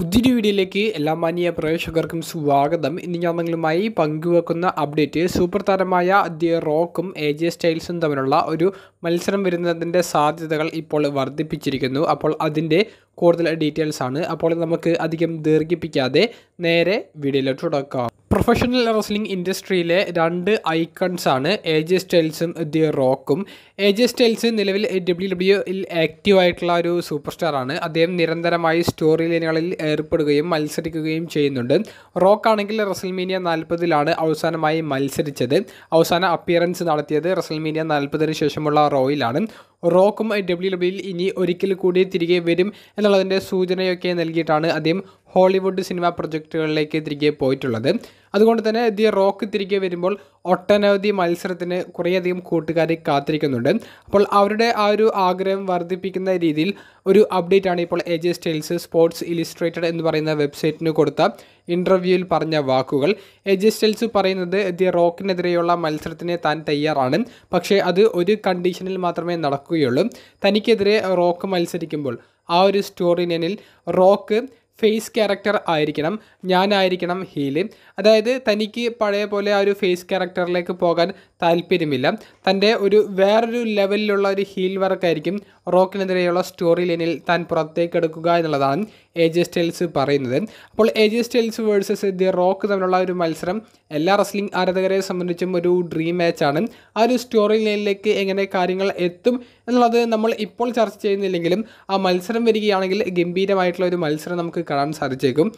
പുതിയൊരു വീഡിയോയിലേക്ക് എല്ലാ മാന്യ പ്രേക്ഷകർക്കും സ്വാഗതം ഇന്ന് ഞാൻ നിങ്ങളുമായി പങ്കുവെക്കുന്ന അപ്ഡേറ്റ് സൂപ്പർ താരമായ ദി റോക്കും എ ജെ സ്റ്റൈൽസും തമ്മിലുള്ള ഒരു മത്സരം വരുന്നതിൻ്റെ സാധ്യതകൾ ഇപ്പോൾ വർദ്ധിപ്പിച്ചിരിക്കുന്നു അപ്പോൾ അതിൻ്റെ കൂടുതൽ ഡീറ്റെയിൽസ് ആണ് അപ്പോൾ നമുക്ക് അധികം ദീർഘിപ്പിക്കാതെ നേരെ വീഡിയോയിലോട്ട് തുടക്കാം പ്രൊഫഷണൽ റെസ്ലിംഗ് ഇൻഡസ്ട്രിയിലെ രണ്ട് ഐക്കൺസ് ആണ് എ ജെ സ്റ്റൈൽസും ദി റോക്കും എ ജെ സ്റ്റൈൽസ് നിലവിൽ ഡബ്ല്യു ഇൽ ആക്റ്റീവ് ആയിട്ടുള്ള ഒരു സൂപ്പർ സ്റ്റാർ ആണ് അദ്ദേഹം നിരന്തരമായി സ്റ്റോറി ലൈനുകളിൽ ഏർപ്പെടുകയും മത്സരിക്കുകയും ചെയ്യുന്നുണ്ട് റോക്ക് ആണെങ്കിൽ റെസൽമീനിയ നാൽപ്പതിലാണ് അവസാനമായി മത്സരിച്ചത് അവസാന അപ്പിയറൻസ് നടത്തിയത് റെസൽമീനിയ നാൽപ്പതിന് ശേഷമുള്ള റോയിലാണ് റോക്കും ഡബ്ല്യു ഡബ്ല്യുയിൽ ഇനി ഒരിക്കൽ കൂടി തിരികെ വരും എന്നുള്ളതിൻ്റെ സൂചനയൊക്കെ നൽകിയിട്ടാണ് അദ്ദേഹം ഹോളിവുഡ് സിനിമ പ്രൊജക്റ്റുകളിലേക്ക് തിരികെ പോയിട്ടുള്ളത് അതുകൊണ്ട് തന്നെ ദി റോക്ക് തിരികെ വരുമ്പോൾ ഒട്ടനവധി മത്സരത്തിന് കുറേയധികം കൂട്ടുകാരെ കാത്തിരിക്കുന്നുണ്ട് അപ്പോൾ അവരുടെ ആ ഒരു ആഗ്രഹം വർദ്ധിപ്പിക്കുന്ന രീതിയിൽ ഒരു അപ്ഡേറ്റ് ആണ് ഇപ്പോൾ എജെ സ്റ്റൈൽസ് സ്പോർട്സ് ഇലിസ്ട്രേറ്റഡ് എന്ന് പറയുന്ന വെബ്സൈറ്റിന് കൊടുത്ത ഇൻ്റർവ്യൂവിൽ പറഞ്ഞ വാക്കുകൾ എജെ സ്റ്റൈൽസ് പറയുന്നത് ദി റോക്കിനെതിരെയുള്ള മത്സരത്തിന് താൻ തയ്യാറാണ് പക്ഷേ അത് ഒരു കണ്ടീഷനിൽ മാത്രമേ നടക്കൂ നടക്കുകയുള്ളൂ തനിക്കെതിരെ റോക്ക് മത്സരിക്കുമ്പോൾ ആ ഒരു സ്റ്റോറിനിൽ റോക്ക് ഫേസ് ക്യാരക്ടർ ആയിരിക്കണം ഞാനായിരിക്കണം ഹീല് അതായത് തനിക്ക് പഴയ പോലെ ആ ഒരു ഫേസ് ക്യാരക്ടറിലേക്ക് പോകാൻ താല്പര്യമില്ല തൻ്റെ ഒരു വേറൊരു ലെവലിലുള്ള ഒരു ഹീൽ വർക്കായിരിക്കും റോക്കിനെതിരെയുള്ള സ്റ്റോറി ലൈനിൽ താൻ പുറത്തേക്ക് എടുക്കുക എന്നുള്ളതാണ് എ ജെ പറയുന്നത് അപ്പോൾ A J versus the Rock തമ്മിലുള്ള ഒരു മത്സരം എല്ലാ റെസ്ലിംഗ് ആരാധകരെ സംബന്ധിച്ചും ഒരു ഡ്രീം മാച്ചാണ് ആ ഒരു സ്റ്റോറി ലൈനിലേക്ക് എങ്ങനെ കാര്യങ്ങൾ എത്തും എന്നുള്ളത് നമ്മൾ ഇപ്പോൾ ചർച്ച ചെയ്യുന്നില്ലെങ്കിലും ആ മത്സരം വരികയാണെങ്കിൽ ഗംഭീരമായിട്ടുള്ള ഒരു മത്സരം നമുക്ക് കാണാൻ സാധിച്ചേക്കും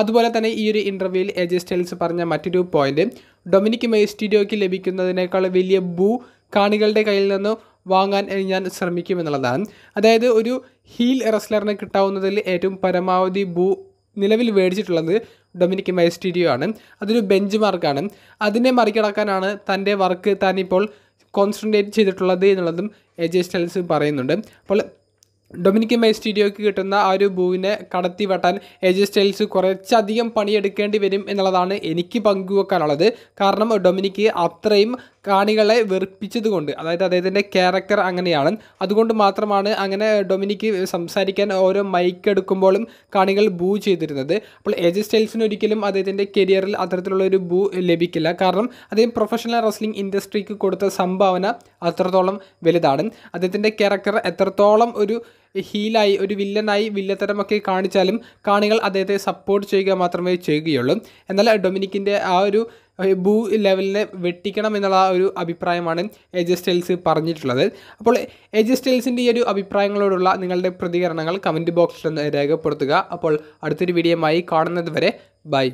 അതുപോലെ തന്നെ ഈ ഒരു ഇൻ്റർവ്യൂവിൽ എജി സ്റ്റൈൽസ് പറഞ്ഞ മറ്റൊരു പോയിന്റ് ഡൊമിനിക് സ്റ്റുഡിയോയ്ക്ക് ലഭിക്കുന്നതിനേക്കാൾ വലിയ ബൂ കാണികളുടെ കയ്യിൽ നിന്ന് വാങ്ങാൻ ഞാൻ ശ്രമിക്കും എന്നുള്ളതാണ് അതായത് ഒരു ഹീൽ റെസ്ലറിന് കിട്ടാവുന്നതിൽ ഏറ്റവും പരമാവധി ബൂ നിലവിൽ മേടിച്ചിട്ടുള്ളത് ഡൊമിനിക് സ്റ്റുഡിയോ ആണ് അതൊരു ബെഞ്ച് മാർക്കാണ് അതിനെ മറികടക്കാനാണ് തൻ്റെ വർക്ക് താനിപ്പോൾ കോൺസെൻട്രേറ്റ് ചെയ്തിട്ടുള്ളത് എന്നുള്ളതും എജെ സ്റ്റൈൽസ് പറയുന്നുണ്ട് അപ്പോൾ ഡൊമിനിക്കൻ മൈ സ്റ്റുഡിയോയ്ക്ക് കിട്ടുന്ന ആ ഒരു ബൂവിനെ കടത്തി വെട്ടാൻ എജ് സ്റ്റൈൽസ് കുറച്ചധികം പണിയെടുക്കേണ്ടി വരും എന്നുള്ളതാണ് എനിക്ക് പങ്കുവെക്കാനുള്ളത് കാരണം ഡൊമിനിക്ക് അത്രയും കാണികളെ വെറുപ്പിച്ചതുകൊണ്ട് അതായത് അദ്ദേഹത്തിൻ്റെ ക്യാരക്ടർ അങ്ങനെയാണ് അതുകൊണ്ട് മാത്രമാണ് അങ്ങനെ ഡൊമിനിക്ക് സംസാരിക്കാൻ ഓരോ മൈക്ക് എടുക്കുമ്പോഴും കാണികൾ ബൂ ചെയ്തിരുന്നത് അപ്പോൾ എജ് സ്റ്റൈൽസിന് ഒരിക്കലും അദ്ദേഹത്തിൻ്റെ കരിയറിൽ അത്തരത്തിലുള്ള ഒരു ബൂ ലഭിക്കില്ല കാരണം അദ്ദേഹം പ്രൊഫഷണൽ റെസ്ലിംഗ് ഇൻഡസ്ട്രിക്ക് കൊടുത്ത സംഭാവന അത്രത്തോളം വലുതാണ് അദ്ദേഹത്തിൻ്റെ ക്യാരക്ടർ എത്രത്തോളം ഒരു ഹീലായി ഒരു വില്ലനായി വില്ലത്തരമൊക്കെ കാണിച്ചാലും കാണികൾ അദ്ദേഹത്തെ സപ്പോർട്ട് ചെയ്യുക മാത്രമേ ചെയ്യുകയുള്ളൂ എന്നാൽ ഡൊമിനിക്കിൻ്റെ ആ ഒരു ഭൂ ലെവലിനെ വെട്ടിക്കണം എന്നുള്ള ആ ഒരു അഭിപ്രായമാണ് എജസ്റ്റൈൽസ് പറഞ്ഞിട്ടുള്ളത് അപ്പോൾ എജസ്റ്റൈൽസിൻ്റെ ഈ ഒരു അഭിപ്രായങ്ങളോടുള്ള നിങ്ങളുടെ പ്രതികരണങ്ങൾ കമൻറ്റ് ബോക്സിൽ രേഖപ്പെടുത്തുക അപ്പോൾ അടുത്തൊരു ആയി കാണുന്നത് വരെ ബൈ